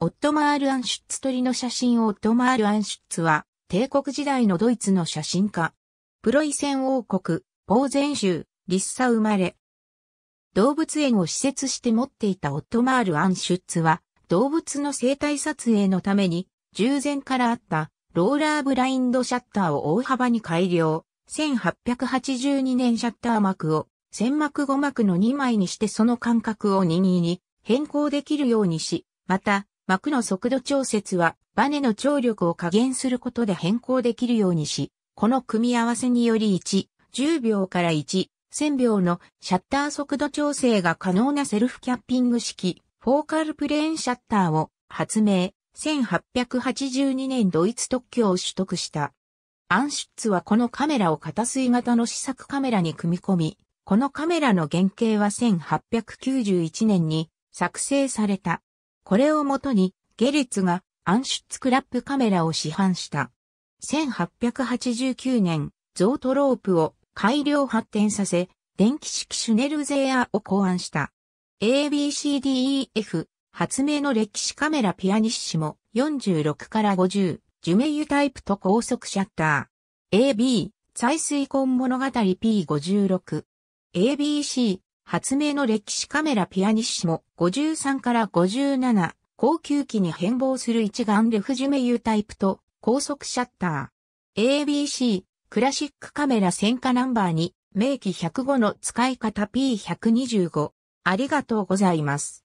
オットマール・アンシュッツ撮りの写真オットマール・アンシュッツは、帝国時代のドイツの写真家。プロイセン王国、ポーゼン州、リッサ生まれ。動物園を施設して持っていたオットマール・アンシュッツは、動物の生態撮影のために、従前からあったローラーブラインドシャッターを大幅に改良。1882年シャッター幕を、千幕五幕の2枚にしてその間隔を2 2に変更できるようにし、また、膜の速度調節は、バネの張力を加減することで変更できるようにし、この組み合わせにより1、10秒から1、1000秒のシャッター速度調整が可能なセルフキャッピング式、フォーカルプレーンシャッターを発明、1882年ドイツ特許を取得した。アンシュッツはこのカメラを片水型の試作カメラに組み込み、このカメラの原型は1891年に作成された。これをもとに、ゲリツがアンシュッツクラップカメラを市販した。1889年、ゾートロープを改良発展させ、電気式シュネルゼアを考案した。ABCDEF 発明の歴史カメラピアニッシモ46から50、ジュメユタイプと高速シャッター。AB 再水根物語 P56。ABC 発明の歴史カメラピアニッシモ53から57、高級機に変貌する一眼レフジュメ U タイプと高速シャッター。ABC、クラシックカメラ戦火ナンバー2、明記105の使い方 P125。ありがとうございます。